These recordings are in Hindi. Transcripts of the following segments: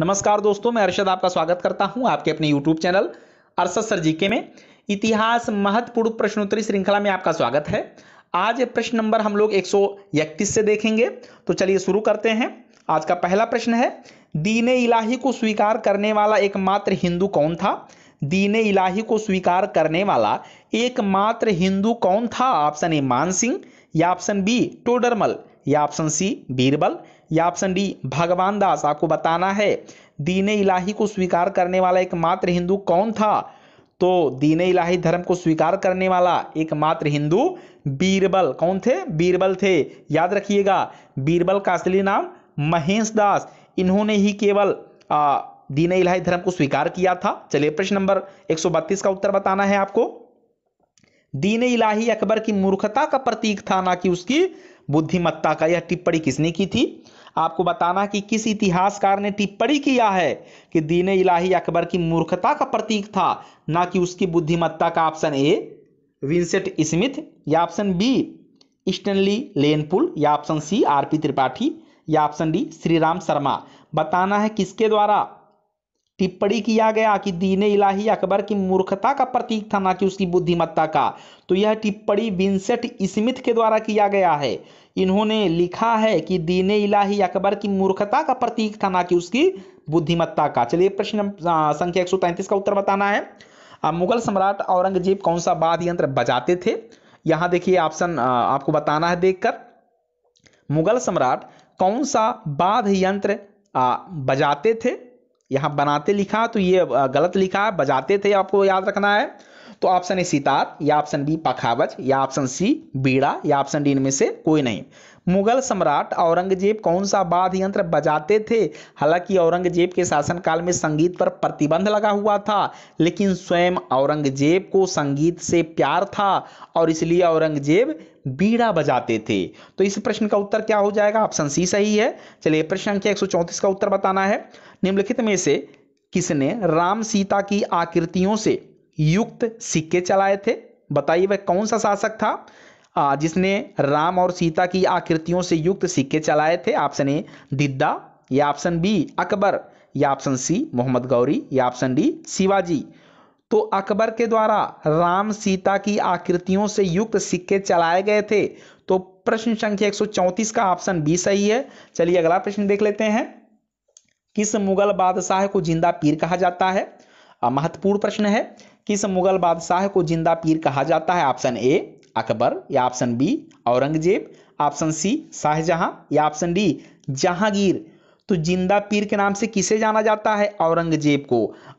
नमस्कार दोस्तों मैं अरशद आपका स्वागत करता हूं आपके अपने YouTube channel Arshad sir GK में इतिहास महत्वपूर्ण प्रश्नोत्तरी श्रृंखला में आपका स्वागत है आज प्रश्न नंबर हम लोग एक से देखेंगे तो चलिए शुरू करते हैं आज का पहला प्रश्न है दीन इलाही को स्वीकार करने वाला एकमात्र हिंदू कौन था दीन इलाही को स्वीकार करने वाला एकमात्र हिंदू कौन था ऑप्शन ए मान सिंह या ऑप्शन बी टोडरमल या ऑप्शन सी बीरबल या ऑप्शन डी भगवान दास आपको बताना है दीन इलाही को स्वीकार करने वाला एकमात्र हिंदू कौन था तो दीन इलाही धर्म को स्वीकार करने वाला एकमात्र हिंदू बीरबल कौन थे बीरबल थे याद रखिएगा बीरबल का असली नाम महेश दास इन्होंने ही केवल दीन इलाही धर्म को स्वीकार किया था चलिए प्रश्न नंबर 132 का उत्तर बताना है आपको दीन इलाही अकबर की मूर्खता का प्रतीक था ना कि उसकी बुद्धिमत्ता का यह टिप्पणी किसने की थी आपको बताना कि किस इतिहासकार ने टिप्पणी किया है कि दीन इलाही अकबर की मूर्खता का प्रतीक था ना कि उसकी बुद्धिमत्ता का ऑप्शन ए विंसेट स्मिथ या ऑप्शन बी स्टनली लेनपुल या option C R P Tripathi या ऑप्शन डी श्रीराम शर्मा बताना है किसके द्वारा टिप्पणी किया गया कि दीन इलाही अकबर की मूर्खता का प्रतीक था ना कि उसकी बुद्धिमत्ता का तो यह टिप्पणी विंसेट स्मिथ के द्वारा किया गया है इन्होंने लिखा है कि दीन इलाही अकबर की मूर्खता का प्रतीक था ना कि उसकी बुद्धिमत्ता का चलिए प्रश्न संख्या एक का उत्तर बताना है अब मुगल सम्राट औरंगजेब कौन सा वाद यंत्र बजाते थे यहाँ देखिए ऑप्शन आपको बताना है देखकर मुगल सम्राट कौन सा वाद्य यंत्र बजाते थे यहाँ बनाते लिखा तो ये गलत लिखा है बजाते थे आपको याद रखना है तो ऑप्शन ए सितार या ऑप्शन बी पखावज या ऑप्शन सी बीड़ा या ऑप्शन डी इनमें से कोई नहीं मुगल सम्राट औरंगजेब कौन सा वाद्य यंत्र बजाते थे हालांकि औरंगजेब के शासनकाल में संगीत पर प्रतिबंध लगा हुआ था लेकिन स्वयं औरंगजेब को संगीत से प्यार था और इसलिए औरंगजेब बीड़ा बजाते थे तो इस प्रश्न का उत्तर क्या हो जाएगा ऑप्शन सी सही है चलिए प्रश्न संख्या एक का उत्तर बताना है निम्नलिखित में से किसने राम सीता की आकृतियों से युक्त सिक्के चलाए थे बताइए वह कौन सा शासक था जिसने राम और सीता की आकृतियों से युक्त सिक्के चलाए थे ऑप्शन ए दिद्दा या ऑप्शन बी अकबर या ऑप्शन सी मोहम्मद गौरी या ऑप्शन डी शिवाजी तो अकबर के द्वारा राम सीता की आकृतियों से युक्त सिक्के चलाए गए थे तो प्रश्न संख्या 134 का ऑप्शन बी सही है चलिए अगला प्रश्न देख लेते हैं किस मुगल बादशाह को जिंदा पीर कहा जाता है महत्वपूर्ण प्रश्न है किस मुगल बादशाह को जिंदा पीर कहा जाता है ऑप्शन ए अकबर या option B Aurangzeb option C Shahjahan या ऑप्शन डी जहांगीर तो जिंदा पीर के नाम से किसे जाना जाता है औरंगजेब को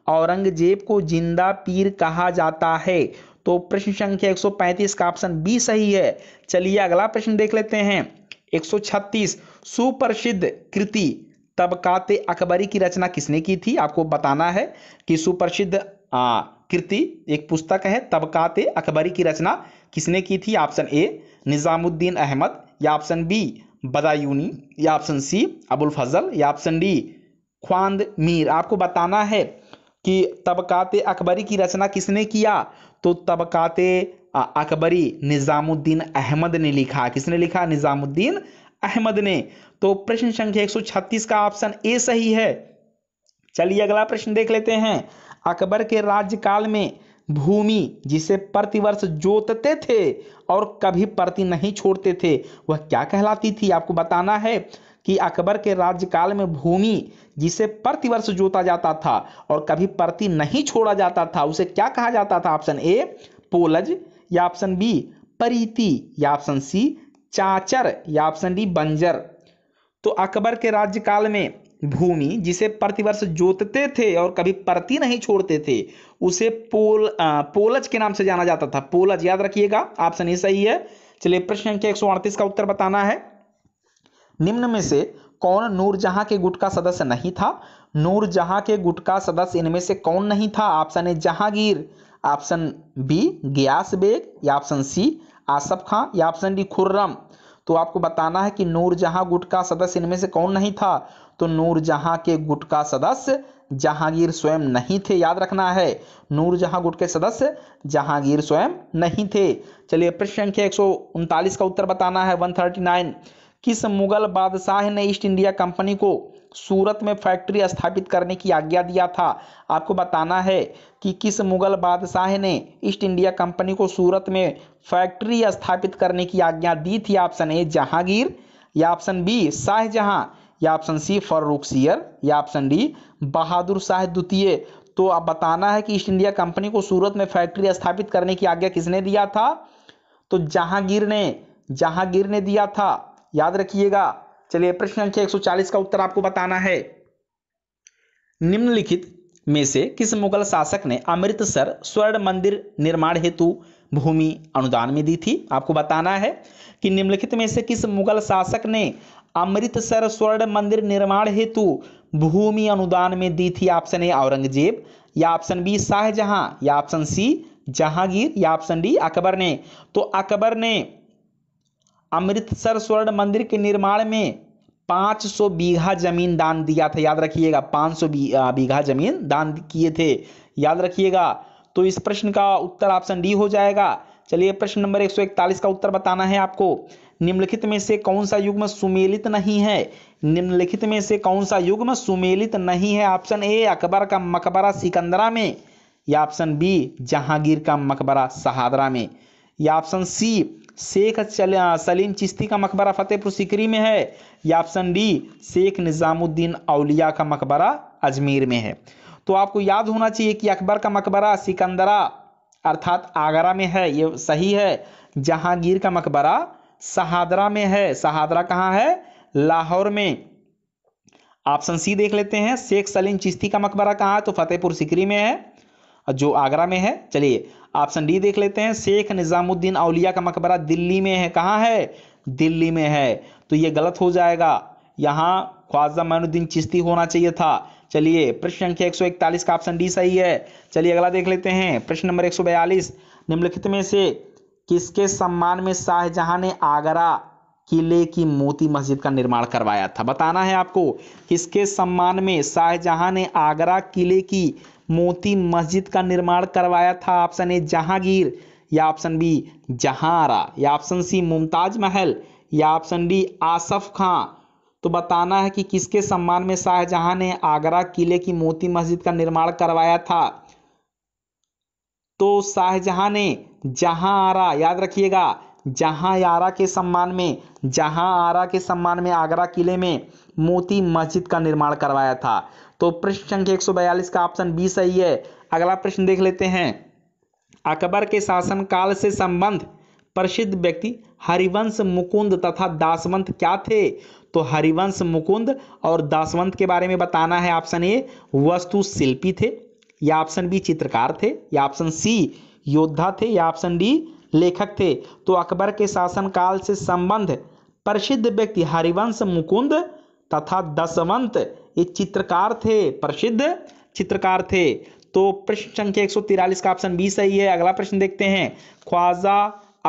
औरंगजेब को जिंदा पीर कहा जाता है तो प्रश्न संख्या 135 का ऑप्शन बी सही है चलिए अगला प्रश्न देख लेते हैं 136 सुप्रसिद्ध कृति तबकाते अकबरी की रचना किसने की थी आपको बताना है कि सुप्रसिद्ध कृति एक पुस्तक है तबकाते अकबरी की रचना किसने की थी ऑप्शन ए निज़ामुद्दीन अहमद या ऑप्शन बी बदायूनी या ऑप्शन सी अबुल फजल या ऑप्शन डी ख्वांद मीर आपको बताना है कि तबकात अकबरी की रचना किसने किया तो तबकात अकबरी निज़ामुद्दीन अहमद ने लिखा किसने लिखा निज़ामुद्दीन अहमद ने तो प्रश्न संख्या 136 का ऑप्शन ए सही है चलिए अगला प्रश्न देख लेते हैं अकबर के राज्यकाल में भूमि जिसे प्रतिवर्ष जोतते थे और कभी प्रति नहीं छोड़ते थे वह क्या कहलाती थी आपको बताना है कि अकबर के राज्यकाल में भूमि जिसे प्रतिवर्ष जोता जाता था और कभी प्रति नहीं छोड़ा जाता था उसे क्या कहा जाता था ऑप्शन ए पोलज या ऑप्शन बी परीति या ऑप्शन सी चाचर या ऑप्शन डी बंजर तो अकबर के राज्यकाल में भूमि जिसे प्रतिवर्ष जोतते थे और कभी परती नहीं छोड़ते थे उसे पोल आ, पोलज के नाम से जाना जाता था पोलज याद रखिएगा ऑप्शन ये सही है चलिए प्रश्न संख्या एक का उत्तर बताना है निम्न में से कौन नूरजहां के गुट का सदस्य नहीं था नूरजहां के गुट का सदस्य इनमें से कौन नहीं था option A Jahangir option B Ghiyas Beg या ऑप्शन सी आसफ खां या ऑप्शन डी खुर्रम तो आपको बताना है कि नूरजहां गुट का सदस्य इनमें से कौन नहीं था तो नूरजहां के गुट का सदस्य जहांगीर स्वयं नहीं थे याद रखना है नूरजहां गुट के सदस्य जहांगीर स्वयं नहीं थे चलिए प्रश्न संख्या एक का उत्तर बताना है नाइन किस मुगल बादशाह ने ईस्ट इंडिया कंपनी को सूरत में फैक्ट्री स्थापित करने की आज्ञा दिया था आपको बताना है कि किस मुगल बादशाह ने ईस्ट इंडिया कंपनी को सूरत में फैक्ट्री स्थापित करने की आज्ञा दी थी ऑप्शन ए जहांगीर या ऑप्शन बी शाहजहां या ऑप्शन सी फर्रुख सियर या ऑप्शन डी बहादुर शाह द्वितीय तो अब बताना है कि ईस्ट इंडिया कंपनी को सूरत में फैक्ट्री स्थापित करने की आज्ञा किसने दिया था तो जहांगीर ने जहांगीर ने दिया था याद रखिएगा चलिए प्रश्न संख्या 140 का उत्तर आपको बताना है निम्नलिखित में से किस मुगल शासक ने अमृतसर स्वर्ण मंदिर निर्माण हेतु भूमि अनुदान में दी थी आपको बताना है कि निम्नलिखित में से किस मुगल शासक ने अमृतसर स्वर्ण मंदिर निर्माण हेतु भूमि अनुदान में दी थी ऑप्शन ए औरंगजेब या ऑप्शन बी शाहजहां या ऑप्शन सी जहांगीर या ऑप्शन डी अकबर ने तो अकबर ने अमृतसर स्वर्ण मंदिर के निर्माण में 500 बीघा जमीन दान दिया था याद रखिएगा 500 बीघा जमीन दान किए थे याद रखिएगा तो इस प्रश्न का उत्तर ऑप्शन डी हो जाएगा चलिए प्रश्न नंबर 141 का उत्तर बताना है आपको निम्नलिखित में से कौन सा युग्म सुमेलित नहीं है निम्नलिखित में से कौन सा युग्म सुमेलित नहीं है ऑप्शन ए अकबर का मकबरा सिकंदरा में या ऑप्शन बी जहांगीर का मकबरा सहादरा में या ऑप्शन सी शेख सलीम चिश्ती का मकबरा फतेहपुर सिकरी में है या ऑप्शन डी शेख निज़ामुद्दीन अलिया का मकबरा अजमेर में है तो आपको याद होना चाहिए कि अकबर का मकबरा सिकंदरा अर्थात आगरा में है ये सही है जहांगीर का मकबरा शहादरा में है शहादरा कहाँ है लाहौर में ऑप्शन सी देख लेते हैं शेख सलीम चिश्ती का मकबरा कहाँ है तो फतेहपुर सिकरी में है जो आगरा में है चलिए ऑप्शन डी देख लेते हैं शेख निज़ामुद्दीन अलिया का मकबरा दिल्ली में है कहाँ है दिल्ली में है तो ये गलत हो जाएगा यहाँ ख्वाजा मैनुद्दीन चिश्ती होना चाहिए था चलिए प्रश्न संख्या एक का ऑप्शन डी सही है चलिए अगला देख लेते हैं प्रश्न नंबर एक निम्नलिखित में से किसके सम्मान में शाहजहां ने आगरा किले की मोती मस्जिद का निर्माण करवाया था बताना है आपको किसके सम्मान में शाहजहां ने आगरा किले की मोती मस्जिद का निर्माण करवाया था ऑप्शन ए जहांगीर या ऑप्शन बी जहारा या ऑप्शन सी मुमताज महल या ऑप्शन डी आसफ खां तो बताना है कि किसके सम्मान में शाहजहां ने आगरा किले की मोती मस्जिद का निर्माण करवाया था तो शाहजहां ने जहां आरा याद रखिएगा जहां आरा के सम्मान में जहां आरा के सम्मान में आगरा किले में मोती मस्जिद का निर्माण करवाया था तो प्रश्न संख्या एक का ऑप्शन बी सही है अगला प्रश्न देख लेते हैं अकबर के शासनकाल से संबंध प्रसिद्ध व्यक्ति हरिवंश मुकुंद तथा दासवंत क्या थे तो हरिवंश मुकुंद और दासवंत के बारे में बताना है ऑप्शन ए वस्तु शिल्पी थे या ऑप्शन बी चित्रकार थे या ऑप्शन सी योद्धा थे या ऑप्शन डी लेखक थे तो अकबर के शासनकाल से संबंध प्रसिद्ध व्यक्ति हरिवंश मुकुंद तथा दसवंत ये चित्रकार थे प्रसिद्ध चित्रकार थे तो प्रश्न संख्या एक का ऑप्शन बी सही है अगला प्रश्न देखते हैं ख्वाजा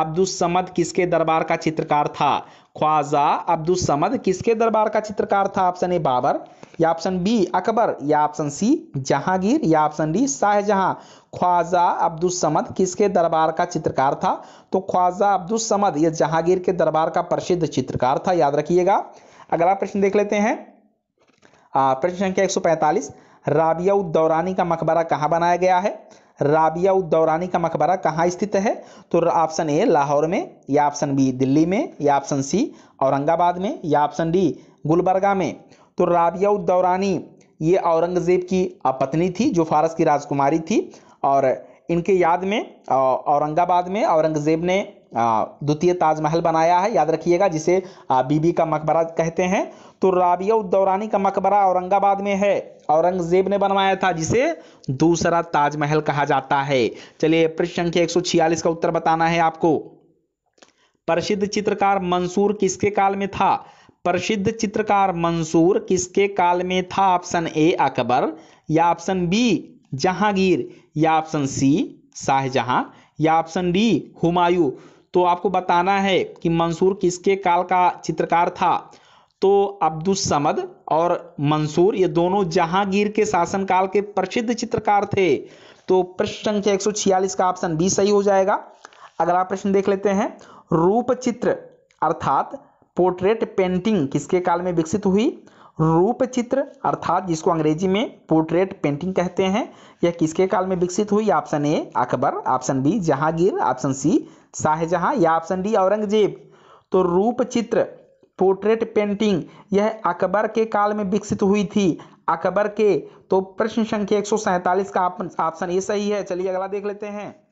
अब्दुल समद किसके दरबार का चित्रकार था ख्वाजा अब्दुल समद किसके दरबार का चित्रकार था ऑप्शन ए बाबर या ऑप्शन बी अकबर या ऑप्शन सी जहांगीर या ऑप्शन डी शाहजहां ख्वाजा अब्दुल समद किसके दरबार का चित्रकार था तो ख्वाजा अब्दुल समद यह जहांगीर के दरबार का प्रसिद्ध चित्रकार था याद रखिएगा अगला प्रश्न देख लेते हैं प्रश्न संख्या 145 राबिया उद्दौरानी का मकबरा कहाँ बनाया गया है राबिया उद्दौरानी का मकबरा कहाँ स्थित है तो ऑप्शन ए लाहौर में या ऑप्शन बी दिल्ली में या ऑप्शन सी औरंगाबाद में या ऑप्शन डी गुलबर्गा में तो राबिया उद्दौरानी ये औरंगज़ेब की पत्नी थी जो फारस की राजकुमारी थी और इनके याद में औरंगाबाद में औरंगज़ेब ने द्वितीय ताजमहल बनाया है याद रखिएगा जिसे बीबी का मकबरा कहते हैं तो राबिया उद्दौरानी का मकबरा औरंगाबाद में है औरंगजेब ने बनवाया था जिसे दूसरा ताजमहल कहा जाता है चलिए प्रश्न संख्या एक का उत्तर बताना है आपको प्रसिद्ध चित्रकार मंसूर किसके काल में था प्रसिद्ध चित्रकार मंसूर किसके काल में था ऑप्शन ए अकबर या ऑप्शन बी जहांगीर या ऑप्शन सी शाहजहां या ऑप्शन डी हुमायूं तो आपको बताना है कि मंसूर किसके काल का चित्रकार था तो अब्दुल समद और मंसूर ये दोनों जहांगीर के शासनकाल के प्रसिद्ध चित्रकार थे तो प्रश्न संख्या एक का ऑप्शन बी सही हो जाएगा अगला प्रश्न देख लेते हैं रूप चित्र अर्थात पोर्ट्रेट पेंटिंग किसके काल में विकसित हुई रूप चित्र अर्थात जिसको अंग्रेजी में पोर्ट्रेट पेंटिंग कहते हैं यह किसके काल में विकसित हुई option A Akbar option B Jahangir option C Shahjahan या ऑप्शन डी औरंगजेब तो रूप चित्र पोर्ट्रेट पेंटिंग यह अकबर के काल में विकसित हुई थी अकबर के तो प्रश्न संख्या एक का ऑप्शन ए सही है चलिए अगला देख लेते हैं